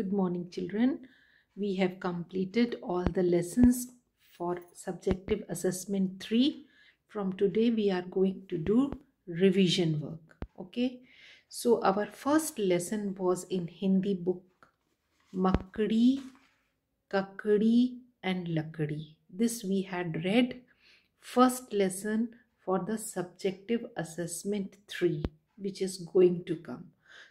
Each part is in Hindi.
Good morning children. We have completed all the lessons for subjective assessment 3. From today we are going to do revision work. Okay. So our first lesson was in Hindi book Makdi, Kakdi and Lakdi. This we had read first lesson for the subjective assessment 3 which is going to come.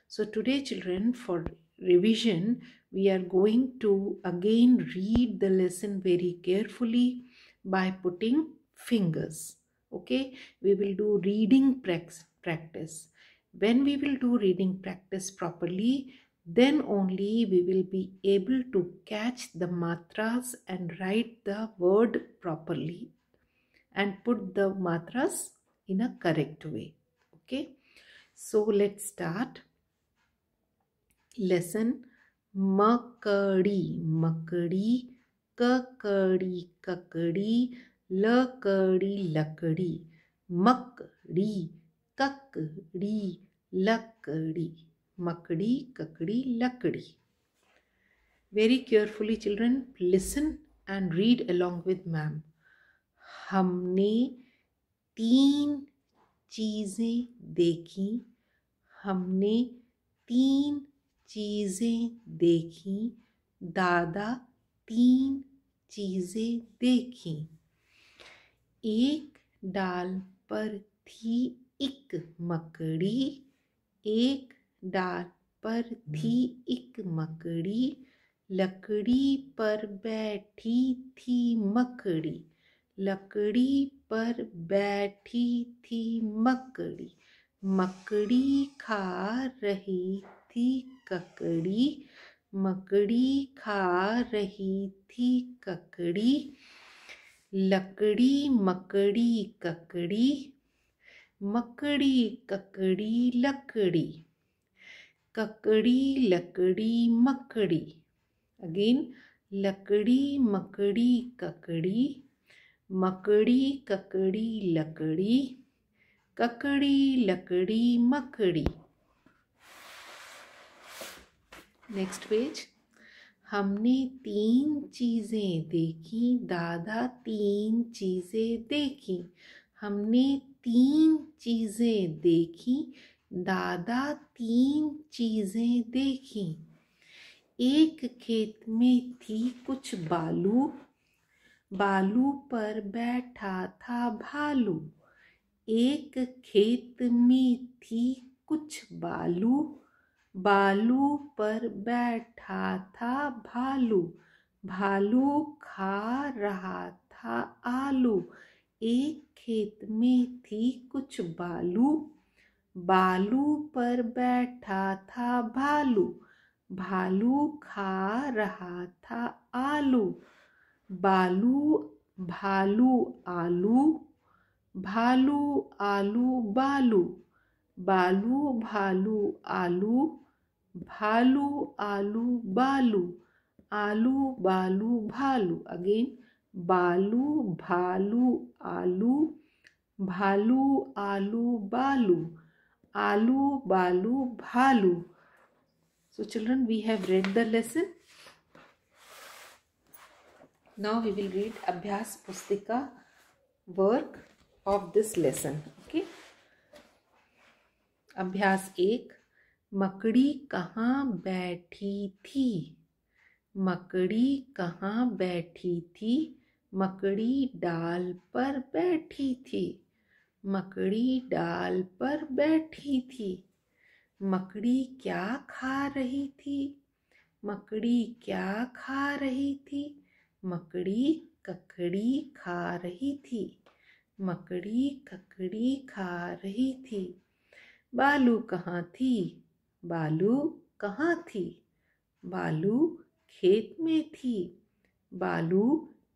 So today children for revision, we are going to again read the lesson very carefully by putting fingers. Okay, we will do reading practice. When we will do reading practice properly, then only we will be able to catch the matras and write the word properly and put the matras in a correct way. Okay, so let's start. Lesson मकड़ी मकड़ी ककड़ी ककड़ी लकड़ी लकड़ी मकड़ी ककड़ी लकड़ी मकड़ी ककड़ी लकड़ी very carefully children listen and read along with ma'am हमने तीन चीज़ें देखी हमने तीन चीज़ें देखी दादा तीन चीज़ें देखी एक डाल पर थी एक मकड़ी एक डाल पर थी एक मकड़ी लकड़ी पर बैठी थी मकड़ी लकड़ी पर बैठी थी मकड़ी मकड़ी खा रही थी ककड़ी मकड़ी खा रही थी ककड़ी लकड़ी मकड़ी ककड़ी मकड़ी ककड़ी लकड़ी ककड़ी लकड़ी मकड़ी अगेन लकड़ी मकड़ी ककड़ी मकड़ी ककड़ी लकड़ी ककड़ी लकड़ी मकड़ी नेक्स्ट पेज हमने तीन चीज़ें देखी दादा तीन चीज़ें देखी हमने तीन चीज़ें देखी दादा तीन चीज़ें देखी एक खेत में थी कुछ बालू बालू पर बैठा था भालू एक खेत में थी कुछ बालू बालू पर बैठा था भालू भालू खा रहा था आलू एक खेत में थी कुछ बालू बालू पर बैठा था भालू भालू खा रहा था आलू बालू भालू आलू भालू आलू बालू बालू भालू आलू भालू आलू बालू आलू बालू भालू अगेन बालू भालू आलू भालू आलू बालू आलू बालू भालू so children we have read the lesson now we will read abhyas pustika work of this lesson okay अभ्यास एक मकड़ी कहाँ बैठी थी मकड़ी कहाँ बैठी थी मकड़ी डाल पर बैठी थी मकड़ी डाल पर बैठी थी मकड़ी क्या खा रही थी मकड़ी क्या खा रही थी मकड़ी ककड़ी खा रही थी मकड़ी ककड़ी खा रही थी बालू कहाँ थी बालू कहाँ थी बालू खेत में थी बालू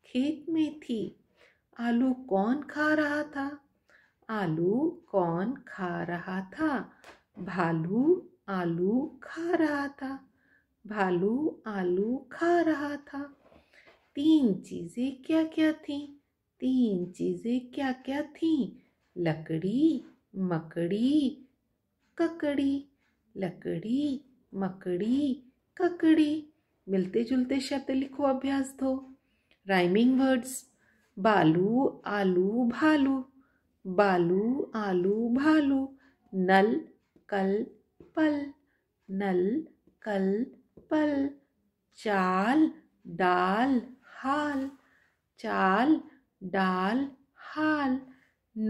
खेत में थी आलू कौन खा रहा था आलू कौन खा रहा था भालू आलू खा रहा था भालू आलू खा रहा था तीन चीज़ें क्या क्या थीं तीन चीज़ें क्या क्या थीं लकड़ी मकड़ी ककड़ी लकड़ी मकड़ी ककड़ी मिलते जुलते शब्द लिखो अभ्यास दो राइमिंग वर्ड्स बालू आलू भालू बालू आलू भालू नल कल पल नल कल पल चाल डाल हाल चाल डाल हाल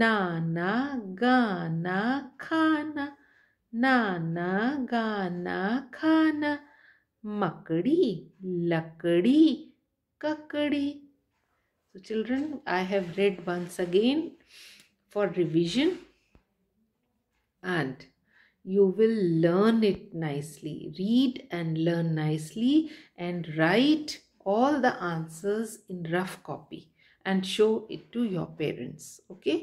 नाना गाना खाना नाना गाना खाना मकड़ी लकड़ी ककड़ी so children i have read once again for revision and you will learn it nicely read and learn nicely and write all the answers in rough copy and show it to your parents okay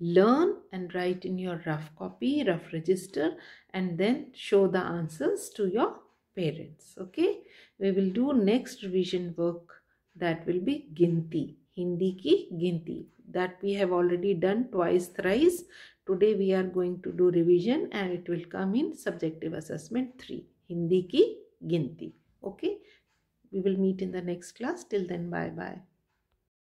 learn and write in your rough copy, rough register and then show the answers to your parents. Okay. We will do next revision work that will be Ginti. Hindi ki Ginti. That we have already done twice, thrice. Today we are going to do revision and it will come in subjective assessment 3. Hindi ki Ginti. Okay. We will meet in the next class. Till then, bye-bye.